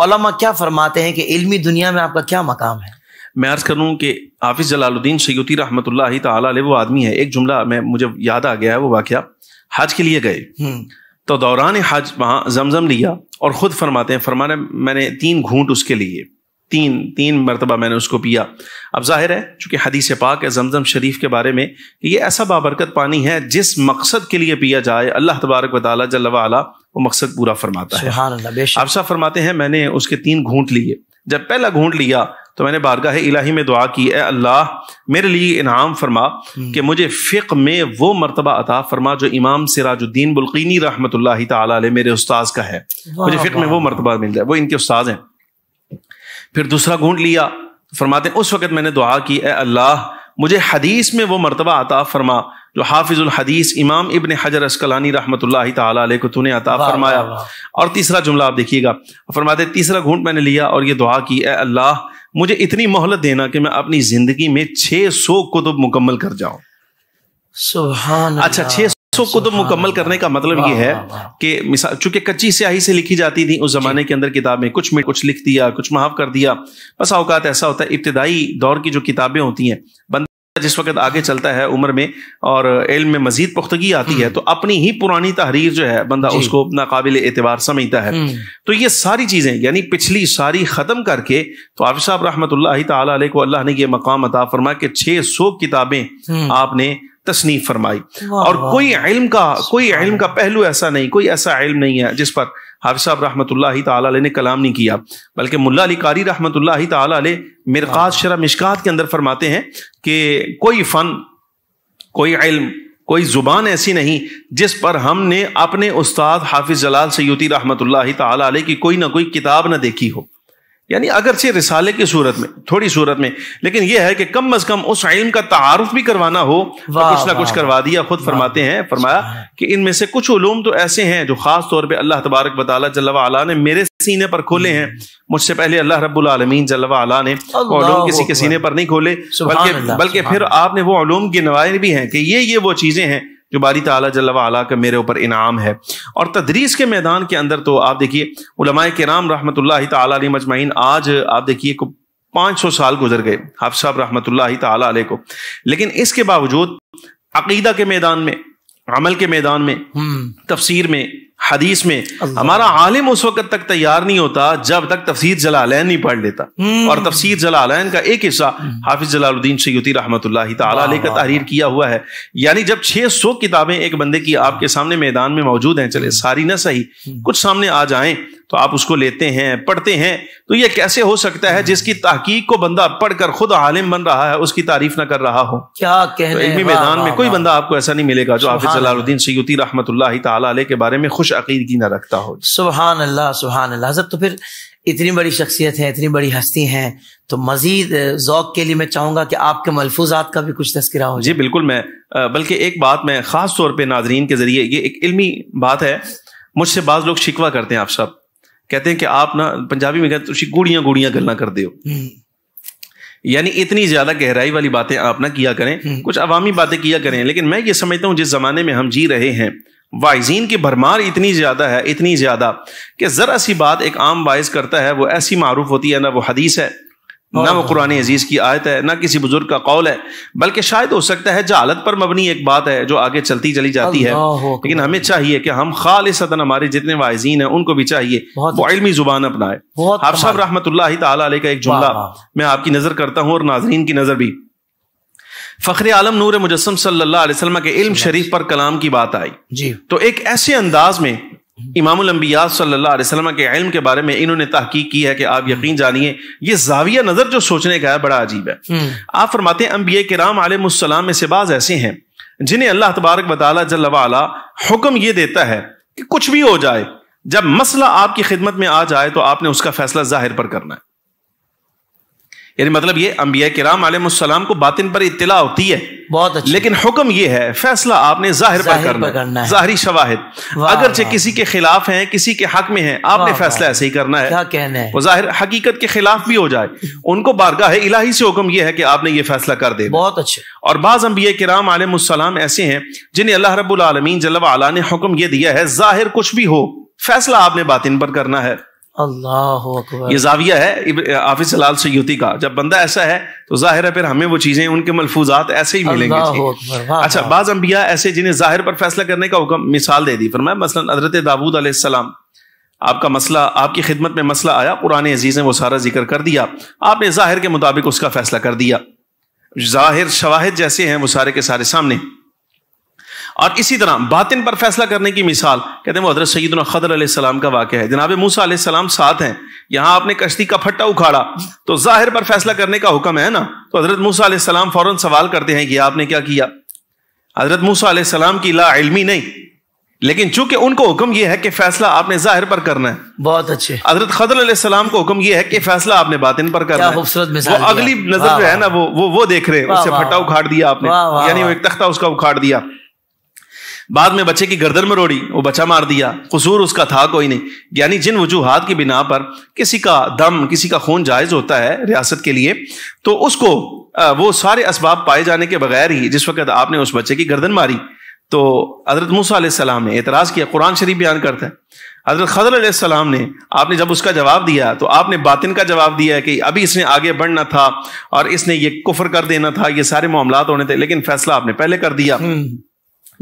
क्या फरमाते हैं कि इलमी दुनिया में आपका क्या मकाम है मैं अर्ज करूं कि हाफिज जलालुद्दीन सैदी रहमत ताल वो आदमी है एक जुमला मैं मुझे याद आ गया है वो वाक्य हज के लिए गए हम्म। तो दौरान हज वहाँ जमजम लिया और खुद फरमाते हैं फरमाने मैंने तीन घूंट उसके लिए तीन तीन मरतबा मैंने उसको पिया अब जाहिर है चूंकि हदीस पाक है जमजम शरीफ के बारे में ये ऐसा बाबरकत पानी है जिस मकसद के लिए पिया जाए अल्लाह तबारक वाली जल्ला वो मकसद पूरा फरमाता है अफसा फरमाते हैं मैंने उसके तीन घूंट लिए जब पहला घूंढ लिया तो मैंने बारगाह इलाही में दुआ की अल्लाह मेरे लिए इनाम फरमा हम्म। कि मुझे फ़िक में वो मरतबा अता फरमा जो इमाम सिराजुद्दीन बुल्कनी रहमत मेरे उस्ताद का है मुझे फ़िक में वो मरतबा मिल जाए वो इनके उस्ताद हैं फिर दूसरा घूंट लिया फरमाते उस वक़्त मैंने दुआ की ए अल्लाह मुझे हदीस में वो मरतबा अता फरमा जो हाफिजुल हदीस इमाम इबन हजर असकलानी रहमत को तूने अता फरमाया और तीसरा जुमला आप देखिएगा फरमाते तीसरा घूंट मैंने लिया और ये दुआ की ए अल्लाह मुझे इतनी मोहलत देना कि मैं अपनी जिंदगी में छह सौ कुतुब मुकम्मल कर जाऊं सुबह अच्छा छह सौ कुतुब मुकम्मल करने का मतलब ये है कि मिसाल चूंकि कच्ची स्याही से लिखी जाती थी उस जमाने के अंदर किताब में कुछ में कुछ लिख दिया कुछ माफ कर दिया बस अवकात ऐसा होता है इब्तदाई दौर की जो किताबें होती हैं जिस वक्त आगे चलता है उम्र में और इल्म में मजीद पुख्तगी आती है हम्म। तो अपनी ही पुरानी तहरीर जो है बंदा उसको नाकाबिल एतबार समझता है हम्म। तो ये सारी चीज़ें यानी पिछली सारी ख़त्म करके तो आफि साहब रहमत ताल को अल्लाह ने यह मकाम अता फरमा कि छह सौ किताबें हम्म। आपने तसनीफ फरमाई और कोई इल्म का कोई इल्म का पहलू ऐसा नहीं कोई ऐसा इल्म नहीं है जिस पर हाफि साहब रहमत ने कलाम नहीं किया बल्कि मुला अली कारी रहमत ला मिरकात शरा मिशकात के अंदर फरमाते हैं कि कोई फ़न कोई इल्म कोई ज़ुबान ऐसी नहीं जिस पर हमने अपने उस्ताद हाफिज़ जलाल सैदी रहमत ला की कोई ना कोई किताब ना देखी हो यानी अगरचे रिसाले की सूरत में थोड़ी सूरत में लेकिन यह है कि कम अज कम उस इल्म का तारुफ भी करवाना हो तो कुछ ना कुछ करवा दिया खुद फरमाते हैं फरमाया अच्छा। कि इनमें से कुछ उलूम तो ऐसे हैं जो खास तौर पर अल्लाह तबारक बताला जल्ला ने मेरे सीने पर खोले हैं मुझसे पहले अल्लाह रब्बुल आलमीन जल्ला ने उलूम किसी के सीने पर नहीं खोले बल्कि बल्कि फिर आपने वो उलूम गिनवाए भी हैं कि ये ये वो चीज़ें हैं जो बारी तला जल्ला का मेरे ऊपर इनाम है और तदरीस के मैदान के अंदर तो आप देखिए उलमाए के राम रहमत ला मजमाइन आज आप देखिए पाँच सौ साल गुजर गए हाफ साहब रहमत को लेकिन इसके बावजूद अकीदा के मैदान में अमल के मैदान में हम्म। तफसीर में हदीस में हमारा आलिम उस वक्त तक तैयार नहीं होता जब तक तफसीर जलालैन नहीं पढ़ लेता हम्म। और तफसीर जलालैन का एक हिस्सा हम्म। हाफिज जलालुद्दीन सैदी रहमत का तहरीर किया हुआ है यानी जब 600 किताबें एक बंदे की आपके सामने मैदान में मौजूद हैं चले सारी ना सही हम्म। कुछ सामने आ जाए तो आप उसको लेते हैं पढ़ते हैं तो यह कैसे हो सकता है जिसकी तहकीक को बंदा पढ़कर खुद आलिम बन रहा है उसकी तारीफ ना कर रहा हो क्या कहने तो मैदान में कोई बंदा आपको ऐसा नहीं मिलेगा जो हाफिज जलालुद्दीन सैदी रहमत के बारे में खुश अकीदगी ना रखता हो सुबहान अल्लाह सुबहान अल्लाह हजरत तो फिर इतनी बड़ी शख्सियत है इतनी बड़ी हस्ती हैं तो मजीद जौक के लिए मैं चाहूंगा कि आपके मलफूजात का भी कुछ तस्करा हो जी बिल्कुल मैं बल्कि एक बात मैं ख़ास तौर पर नाजरीन के ज़रिए ये एक इलमी बात है मुझसे बाज़ लोग शिकवा करते हैं आप सब कहते हैं कि आप ना पंजाबी में कहते हैं गुड़ियां गुड़ियां गलना कर हो हम्म। यानी इतनी ज्यादा गहराई वाली बातें आप ना किया करें हम्म। कुछ अवामी बातें किया करें लेकिन मैं ये समझता हूँ जिस जमाने में हम जी रहे हैं वाइजीन की भरमार इतनी ज़्यादा है इतनी ज़्यादा कि ज़रा सी बात एक आम बायस करता है वो ऐसी मारूफ होती है ना वो हदीस है ना वो कुरान अजीज़ की आयत है ना किसी बुजुर्ग का कौल है बल्कि शायद हो सकता है जहालत पर मबनी एक बात है जो आगे चलती चली जाती है लेकिन हमें चाहिए कि हम खाल सदन हमारे जितने वायजीन हैं उनको भी चाहिए वो अच्छा। इलमी जुबान अपनाए आप साहब रहमत का एक जुमला मैं आपकी नज़र करता हूँ और नाजरीन की नज़र भी फखरे आलम नूर मुजस्म सल्लाम के इल्म शरीफ पर कलाम की बात आई जी तो एक ऐसे अंदाज में इमामबिया सल्लल्लाहु के इल्म के बारे में इन्होंने तहकीक की है कि आप hmm. यकीन जानिए ये जाविया नज़र जो सोचने का है बड़ा अजीब है hmm. आप फरमाते अम्बिय अम्बिया के राम आलम में से बाज ऐसे हैं जिन्हें अल्लाह तबारक बताला जल हुक्म यह देता है कि कुछ भी हो जाए जब मसला आपकी खिदमत में आ जाए तो आपने उसका फैसला जाहिर पर करना है यानी मतलब ये अम्बिया राम आलम को बातिन पर इतला होती है बहुत अच्छा लेकिन हुक्म ये है फैसला आपने जाहिर, पर करना, पर करना है जाहरी शवाहिद अगरचे किसी के खिलाफ है किसी के हक में है आपने फैसला ऐसे ही करना है क्या कहना है वो जाहिर हकीकत के खिलाफ भी हो जाए उनको बारगाह इलाही से हुक्म यह है कि आपने ये फैसला कर दे बहुत अच्छे और बाज अम्बिया राम आलम ऐसे हैं जिन्हें अल्लाह रबुलमीन जल्ला ने हुक्म यह दिया है जाहिर कुछ भी हो फैसला आपने बातिन पर करना है अल्लाह ये जाविया है आफिस लाल सयुति का जब बंदा ऐसा है तो जाहिर है फिर हमें वो चीज़ें उनके मलफूजात ऐसे ही मिलेंगे अच्छा बाज़ अंबिया ऐसे जिन्हें जाहिर पर फैसला करने का हुक्म मिसाल दे दी फिर मैं मसलन हजरत दाऊद आसमाम आपका मसला आपकी खिदमत में मसला आया पुराने अजीज़ ने वो सारा जिक्र कर दिया आपने जाहिर के मुताबिक उसका फैसला कर दिया जाहिर शवाहिद जैसे हैं वो सारे के सारे सामने और इसी तरह बातिन पर फैसला करने की मिसाल कहते हैं वो हजरत सईद खदर सलाम का वाक्य है जनाब मूसा सलाम साथ हैं यहाँ आपने कश्ती का फट्टा उखाड़ा तो जाहिर पर फैसला करने का हुक्म है ना तो हजरत मूसा सलाम फ़ौरन सवाल करते हैं कि आपने क्या किया हजरत मूसा सलाम की ला इलमी नहीं लेकिन चूंकि उनको हुक्म यह है कि फैसला आपने जाहिर पर करना है बहुत अच्छे हजरत खदर सलाम को हुक्म यह है कि फैसला आपने बातिन पर करना है वो अगली नजर जो है ना वो वो वो देख रहे हैं उसे फट्टा उखाड़ दिया आपने यानी वो एक तख्ता उसका उखाड़ दिया बाद में बच्चे की गर्दन में रोड़ी वो बच्चा मार दिया कसूर उसका था कोई नहीं यानी जिन वजूहत की बिना पर किसी का दम किसी का खून जायज़ होता है रियासत के लिए तो उसको वो सारे इसबाब पाए जाने के बगैर ही जिस वक्त आपने उस बच्चे की गर्दन मारी तो हजरत मूसा ने एतराज़ किया कुरान शरीफ बयान करता है हजरत खजर ने आपने जब उसका जवाब दिया तो आपने बातिन का जवाब दिया कि अभी इसने आगे बढ़ना था और इसने ये कुफर कर देना था ये सारे मामला होने थे लेकिन फैसला आपने पहले कर दिया हम्म।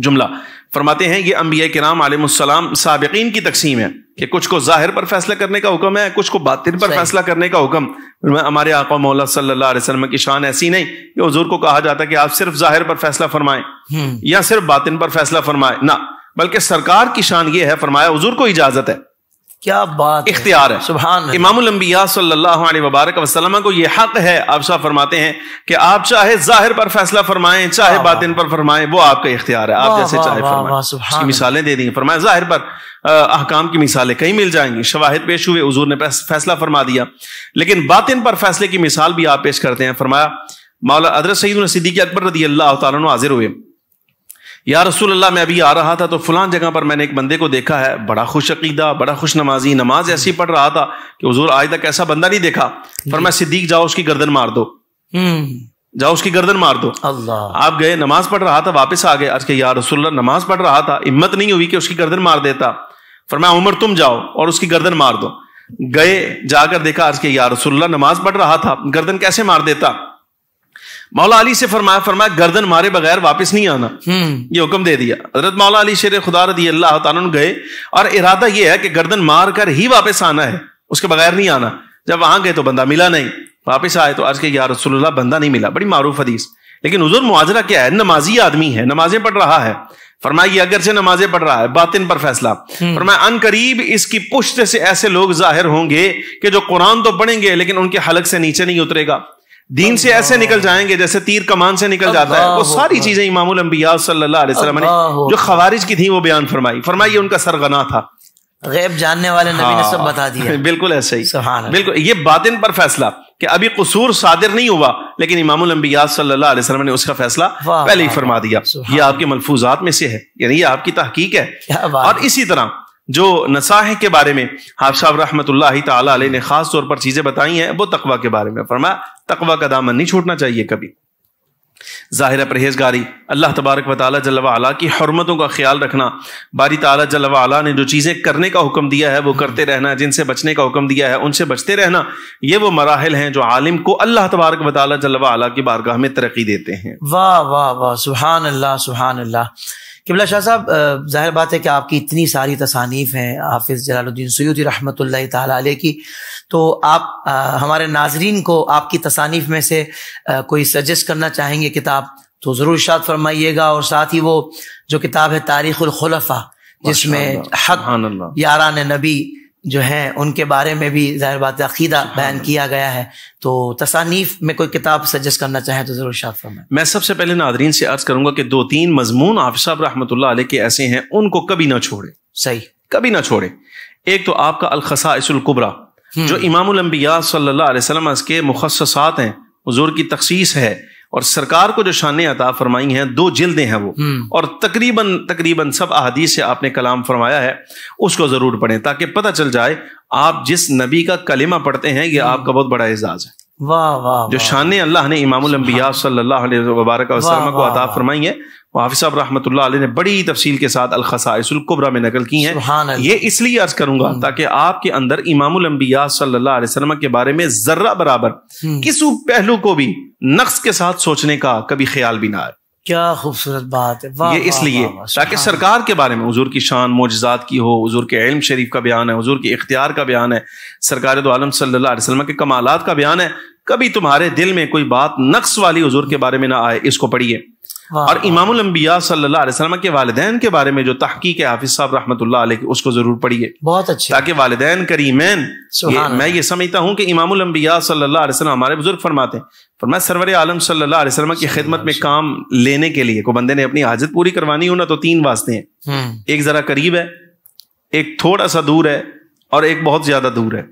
जुमला फरमाते हैं ये अम्बिया नाम आलमसलाम सबकिन की तकसीम है कि कुछ को ज़ाहिर पर फैसला करने का हुक्म है कुछ को बातिन पर फैसला करने का हुक्म हमारे आका मौला सल्लल्लाहु की शान ऐसी नहीं कि हजूर को कहा जाता कि आप सिर्फ ज़ाहिर पर फैसला फरमाएं हम्म। या सिर्फ बातिन पर फैसला फरमाए ना बल्कि सरकार की शान ये है फरमाया हजूर को इजाज़त है क्या बात इख्तियार है, है। सुबह इमामबिया सल्लल्लाहु वबारक वसलम को यह हक है आप शाह फरमाते हैं कि आप चाहे जाहिर पर फैसला फरमाएं चाहे बातिन पर फरमाएं वो आपका इख्तियार है आप जैसे चाहे फरमाएं मिसालें दे दी फरमाए जाहिर पर अहकाम की मिसालें कहीं मिल जाएंगी शवाहिद पेश हुए हजूर ने फैसला फरमा दिया लेकिन बात इन पर फैसले की मिसाल भी आप पेश करते हैं फरमाया मौला अदरत सईद सिद्दीकी अकबर रदी अल्लाह तुम हाजिर हुए या रसूल अल्लाह मैं अभी आ रहा था तो फलां जगह पर मैंने एक बंदे को देखा है बड़ा खुश अकीदा बड़ा खुश नमाजी नमाज ऐसी पढ़ रहा था कि हजूर आज तक ऐसा बंदा नहीं देखा पर मैं सिद्दीक जाओ उसकी गर्दन मार दो हम्म। जाओ उसकी गर्दन मार दो अल्लाह आप गए नमाज पढ़ रहा था वापस आ गए आज के या रसुल्ला नमाज पढ़ रहा था हिम्मत नहीं हुई कि उसकी गर्दन मार देता फिर मैं उमर तुम जाओ और उसकी गर्दन मार दो गए जाकर देखा आज के या रसुल्ला नमाज पढ़ रहा था गर्दन कैसे मार देता मौला अली से फरमाया फरमाया गर्दन मारे बगैर वापस नहीं आना हम्म। ये हुक्म दे दिया हजरत मौला अली शेर खुदा रदी अल्लाह गए और इरादा यह है कि गर्दन मार कर ही वापस आना है उसके बगैर नहीं आना जब वहां गए तो बंदा मिला नहीं वापस आए तो आज के यार रसोल्ला बंदा नहीं मिला बड़ी मारूफ हदीस लेकिन हजूर मुआजरा क्या है नमाजी आदमी है नमाजें पढ़ रहा है फरमाइए अगर से नमाजें पढ़ रहा है बातिन पर फैसला हम्म। फरमाए अन करीब इसकी पुश्त से ऐसे लोग जाहिर होंगे कि जो कुरान तो पढ़ेंगे लेकिन उनके हलक से नीचे नहीं उतरेगा दीन से ऐसे निकल जाएंगे जैसे तीर कमान से निकल जाता है वो सारी चीजें इमामुल अंबिया सल्लल्लाहु अलैहि वसल्लम ने जो खवारिज की थी वो बयान फरमाई फरमाई उनका सरगना था गैब जानने वाले नबी ने सब हाँ। बता दिया बिल्कुल ऐसे ही बिल्कुल ये बातिन पर फैसला कि अभी कसूर सादिर नहीं हुआ लेकिन इमामुल अंबिया सल्लल्लाहु अलैहि वसल्लम ने उसका फैसला पहले ही फरमा दिया ये आपके मलफूजात में से है यानी ये आपकी तहकीक है और इसी तरह जो नसाह के बारे में हाफ रहमत ताली ने खास तौर पर चीज़ें बताई हैं वो तकवा के बारे में फरमा तकवा का दामन नहीं छोड़ना चाहिए कभी ज़ाहिर परहेजगारी अल्लाह तबारक व की हरमतों का ख्याल रखना बारी तला जल्वा ने जो चीज़ें करने का हुक्म दिया है वो करते रहना जिनसे बचने का हुक्म दिया है उनसे बचते रहना ये वो मराहल हैं जो आलिम को अल्लाह तबारक व जल्वा की बारगाह में तरक्की देते हैं वाह वाह वाह सुबहान अल्लाह सुबहान अल्लाह किबला शाह साहब जाहिर बात है कि आपकी इतनी सारी तसानीफ हैं हाफिज़ जलालुद्दीन सयूदी रहमत ताला की तो आप आ, हमारे नाजरीन को आपकी तसानीफ में से आ, कोई सजेस्ट करना चाहेंगे किताब तो ज़रूर इशात फरमाइएगा और साथ ही वो जो किताब है तारीख़ुलखलफ़ा जिसमें हक यारान नबी जो हैं उनके बारे में भी ज़ाहिर बात अकीदा हाँ। बयान किया गया है तो तसानीफ में कोई किताब सजेस्ट करना चाहें तो ज़रूर शाह मैं सबसे पहले नादरीन से अर्ज़ करूंगा कि दो तीन मजमून आप साहब रहमत के ऐसे हैं उनको कभी ना छोड़े सही कभी ना छोड़े एक तो आपका अलखसाइसकुबरा जो हम्म। इमाम सल्लाम के मुखसात हैं हजूर की तखसीस है और सरकार को जो शान अता फरमाई हैं दो जिल्दें हैं वो हम्म। और तकरीबन तकरीबन सब अहदीस से आपने कलाम फरमाया है उसको ज़रूर पढ़ें ताकि पता चल जाए आप जिस नबी का कलेमा पढ़ते हैं ये हम्म। आपका बहुत बड़ा एजाज़ है वाह वाह जो शान अल्लाह ने इमाम वबारक को अता फरमाई है हाफि साहब रहमत ने बड़ी तफसील के साथ अलखसाइसुल्कुबरा में नकल की है ये इसलिए अर्ज करूंगा हम्म। ताकि आपके अंदर इमाम सल्लाम के बारे में जर्रा बराबर हम्म। किस पहलू को भी नक्स के साथ सोचने का कभी ख्याल भी ना आए क्या खूबसूरत बात है वाह ये इसलिए ताकि सरकार के बारे में हजूर की शान मोजात की हो हजूर के इल्म शरीफ का बयान है हजूर के इख्तियार का बयान है सरकार तो आलम सल्ला के कमालत का बयान है कभी तुम्हारे दिल में कोई बात नक्स वाली हजूर के बारे में ना आए इसको पढ़िए और इमामुल अम्बिया सल्लल्लाहु अलैहि वसल्लम के वालदेन के बारे में जो तहकीक है हाफिज साहब रहमतुल्लाह की उसको जरूर पढ़िए बहुत अच्छा ताकि वालदेन करीमैन मैं ये समझता हूँ कि इमामुल अम्बिया सल्लल्लाहु अलैहि वसल्लम हमारे बुजुर्ग फरमाते हैं मैं सरवर आलम सल्लल्लाहु अलैहि वसल्लम की खिदमत में काम लेने के लिए को बंदे ने अपनी हाजत पूरी करवानी हो ना तो तीन वास्ते हैं हम्म। एक जरा करीब है एक थोड़ा सा दूर है और एक बहुत ज्यादा दूर है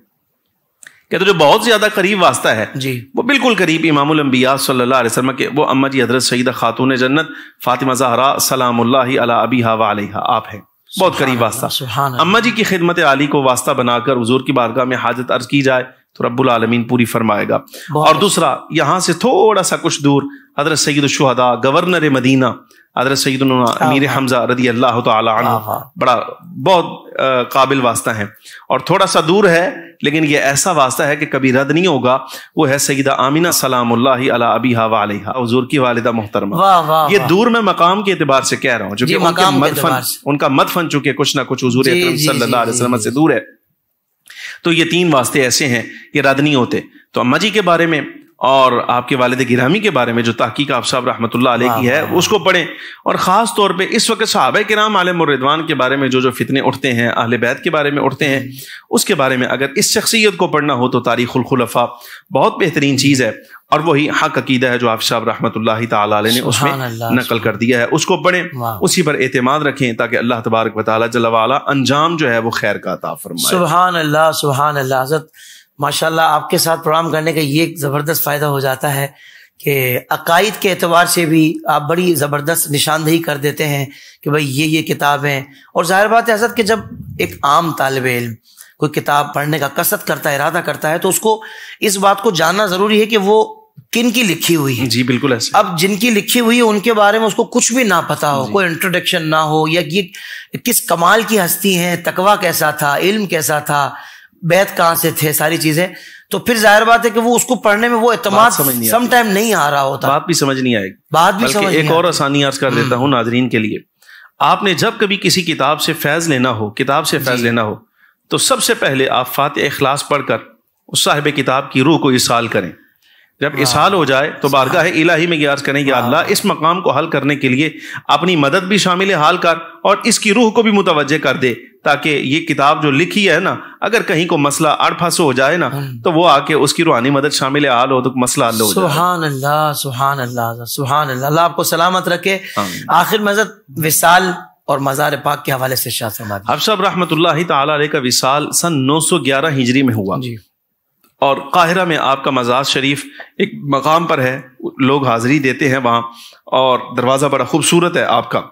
कहते जो बहुत ज्यादा करीब वास्ता है जी वो बिल्कुल करीब इमामबिया सल्लाम के वो अम्मा जी हजरत सईद खातून जन्नत फातिमा जहरा सलाम अला अबी हवा आप हैं बहुत करीब वास्ता अम्मा जी की खिदमत आली को वास्ता बनाकर हजूर की बारगाह में हाजत अर्ज की जाए तो रब्बुल आलमीन पूरी फरमाएगा और दूसरा यहाँ से थोड़ा सा कुछ दूर हजरत सैद शहदा गवर्नर मदीना हजरत सैद अमीर हमजा रदी अल्लाह बड़ा बहुत काबिल वास्ता है और थोड़ा सा दूर है लेकिन ये ऐसा वास्ता है कि कभी रद्द नहीं होगा वो है सईदा आमिना सलाम अला अबीहा वालेहा हजूर की वालिदा मोहतरमा वा, वा, ये दूर मैं मकाम के एतबार से कह रहा हूँ जो कि उनका मदफन उनका मदफन चूंकि कुछ ना कुछ हजूर सल्लाम से दूर है तो ये तीन वास्ते ऐसे हैं ये रद्द नहीं होते तो अम्मा जी के बारे में और आपके वालद गिरामी के बारे में जो तहकीक आप साहब रहमत की है उसको पढ़ें और ख़ास तौर पर इस वक्त साहब कराम आलम रिदवान के बारे में जो जो फितने उठते हैं अहल बैत के बारे में उठते हैं उसके बारे में अगर इस शख्सियत को पढ़ना हो तो तारीख़ुलखलफा बहुत बेहतरीन चीज़ है और वही हक अकीदा है जो आफ साहब रहमत ने उसमें नकल कर दिया है उसको पढ़ें उसी पर एतमाद रखें ताकि अल्लाह तबारक वाल अंजाम जो है वो खैर का ताफर फरमाए सुबहान अल्लाह सुबहान अल्लाह हजरत माशाल्लाह आपके साथ प्रोग्राम करने का ये ज़बरदस्त फ़ायदा हो जाता है कि अकायद के एतबार से भी आप बड़ी ज़बरदस्त निशानदेही कर देते हैं कि भाई ये ये किताब है और ज़ाहिर बात है हजरत कि जब एक आम तालब इल्म कोई किताब पढ़ने का कसरत करता है इरादा करता है तो उसको इस बात को जानना ज़रूरी है कि वो किन की लिखी हुई है जी बिल्कुल ऐसे अब जिनकी लिखी हुई है उनके बारे में उसको कुछ भी ना पता हो कोई इंट्रोडक्शन ना हो या ये किस कमाल की हस्ती है तकवा कैसा था इल्म कैसा था बैत कहाँ से थे सारी चीजें तो फिर जाहिर बात है कि वो उसको पढ़ने में वो एतमाद सम टाइम नहीं आ रहा होता बात भी समझ नहीं आएगी बात भी समझ एक और आसानी अर्ज कर देता हम्म। हूँ नाजरीन के लिए आपने जब कभी किसी किताब से फैज लेना हो किताब से फैज लेना हो तो सबसे पहले आप फात अखलास पढ़कर उस साहिब किताब की रूह को इसाल करें जब इसहाल हो जाए तो बारगाह इलाही में याद करें कि अल्लाह इस मकाम को हल करने के लिए अपनी मदद भी शामिल हाल कर और इसकी रूह को भी मुतवजह कर दे ताकि ये किताब जो लिखी है ना अगर कहीं को मसला अड़फास हो जाए ना हम्म। तो वो आके उसकी रूहानी मदद शामिल हाल हो तो मसला हल हो सुहान अल्लाह सुहान अल्लाह सुहान अल्लाह अल्लाह आपको सलामत रखे आखिर मजद विसाल और मज़ार पाक के हवाले से शाह अब सब रहमत का विसाल सन नौ सौ ग्यारह हिजरी में हुआ और काहिरा में आपका मज़ाज शरीफ एक मकाम पर है लोग हाज़िरी देते हैं वहाँ और दरवाज़ा बड़ा खूबसूरत है आपका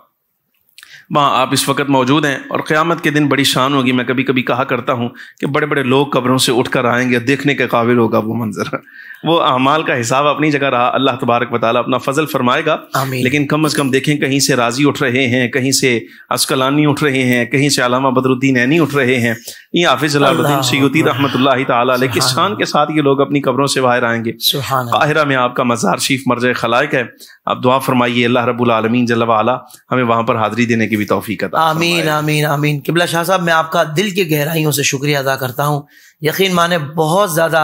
वहाँ आप इस वक्त मौजूद हैं और क़्यामत के दिन बड़ी शान होगी मैं कभी कभी कहा करता हूँ कि बड़े बड़े लोग कब्रों से उठ कर आएंगे देखने के काबिल होगा वो मंज़र वो अमाल का हिसाब अपनी जगह रहा अल्लाह तबारक बताला अपना फजल फरमाएगा लेकिन कम अज कम देखें कहीं से राजी उठ रहे हैं कहीं से असकलानी उठ रहे हैं कहीं से अलामा बदरुद्दीन ऐनी उठ रहे हैं ये हाफिज अलाउद्दीन रहमत तान के साथ ये लोग अपनी कब्रों से बाहर आएंगे काहिरा में आपका मज़ार शीफ मर्ज खलायक है आप दुआ फरमाइए अल्लाह रबालमीन जल्ला हमें वहाँ पर हाजिरी देने की भी तोफ़ी आमीन आमीन आमीन किबला शाह साहब मैं आपका दिल की गहराइयों से शुक्रिया अदा करता हूँ यकीन माने बहुत ज़्यादा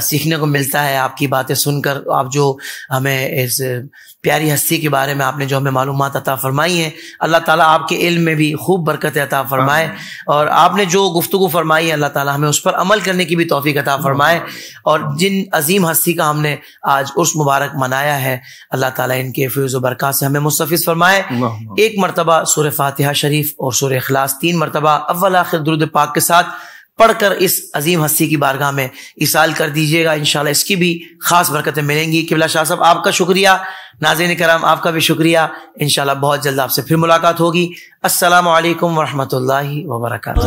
सीखने को मिलता है आपकी बातें सुनकर आप जो हमें इस प्यारी हस्ती के बारे में आपने जो हमें मालूम अता फरमाई है अल्लाह ताला आपके इल्म में भी खूब बरकत अता फरमाए और आपने जो गुफ्तु फरमाई है अल्लाह ताला हमें उस पर अमल करने की भी तोफ़ी अता फरमाए और जिन अजीम हस्ती का हमने आज उर्स मुबारक मनाया है अल्लाह ताला इनके फ्यूज़ बरक़ा से हमें मुस्तफ़ फरमाए एक मरतबा सुर फातिहा शरीफ और सुर अखलास तीन मरतबा अव्वल आखिर दुरुद पाक के साथ पढ़कर इस अजीम हस्ती की बारगाह में इसाल कर दीजिएगा इन इसकी भी खास बरकतें मिलेंगी किबला शाह साहब आपका शुक्रिया नाजिन कराम आपका भी शुक्रिया इन बहुत जल्द आपसे फिर मुलाकात होगी असल वरहमल वर्का